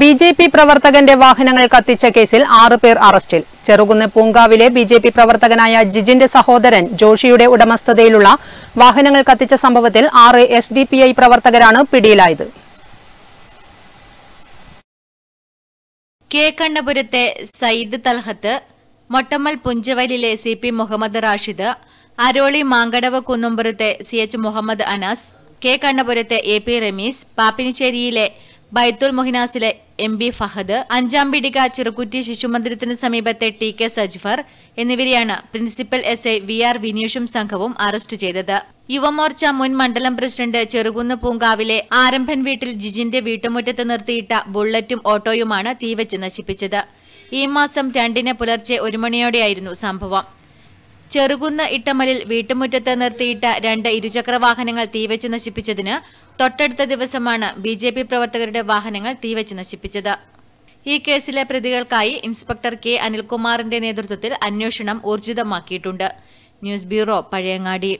B J P പ്രവർത്തകന്റെ വാഹനങ്ങൾ കത്തിച്ച കേസിൽ ആറു പേർ അറസ്റ്റിൽ ചെറുകുന്ന് പൂങ്കാവിലെ ബി ജെ പി പ്രവർത്തകനായ ജിജിന്റെ സഹോദരൻ ജോഷിയുടെ ഉടമസ്ഥതയിലുള്ള വാഹനങ്ങൾ കത്തിച്ച സംഭവത്തിൽ ആറ് എസ് ഡി പി ഐ പ്രവർത്തകരാണ് പിടിയിലായത് കെ കണ്ണപുരത്തെ സയ്യിദ് തൽഹത്ത് മൊട്ടമ്മൽ പുഞ്ചവലിലെ സി പി മുഹമ്മദ് റാഷിദ് അരോളി മാങ്കടവ് കുന്നുംപുരത്തെ C H Muhammad Anas K കണ്ണപുരത്തെ എ പി റമീസ് പാപ്പിനിശ്ശേരിയിലെ ബൈത്തുൽ മൊഹിനാസിലെ എം ബി ഫഹദ് അഞ്ചാം പിടിക ചിറക്കുറ്റി ശിശുമന്ദിരത്തിന് സമീപത്തെ ടി കെ സജ്ഫർ എന്നിവരെയാണ് principal S I V R വിനീഷും സംഘവും അറസ്റ്റ് ചെയ്തത് യുവമോർച്ച മുൻ മണ്ഡലം പ്രസിഡന്റ് ചെറുകുന്ന് പൂങ്കാവിലെ ആരംഭൻ വീട്ടിൽ ജിജിന്റെ വീട്ടുമുറ്റത്ത് നിർത്തിയിട്ട ബുള്ളറ്റും ഓട്ടോയുമാണ് തീവച്ച് നശിപ്പിച്ചത് ഈ മാസം രണ്ടിന് പുലർച്ചെ ഒരു മണിയോടെയായിരുന്നു സംഭവം ചെറുകുന്ന് ഇട്ടമലിൽ വീട്ടുമുറ്റത്ത് നിർത്തിയിട്ട രണ്ട് ഇരുചക്ര വാഹനങ്ങൾ തീവച്ച് നശിപ്പിച്ചതിന് തൊട്ടടുത്ത ദിവസമാണ് ബി ജെ പി പ്രവർത്തകരുടെ വാഹനങ്ങൾ തീവച്ച് നശിപ്പിച്ചത് ഈ കേസിലെ പ്രതികൾക്കായി ഇൻസ്പെക്ടർ കെ അനിൽകുമാറിന്റെ നേതൃത്വത്തിൽ അന്വേഷണം ഊർജിതമാക്കിയിട്ടുണ്ട് ന്യൂസ് ബ്യൂറോ പഴയങ്ങാടി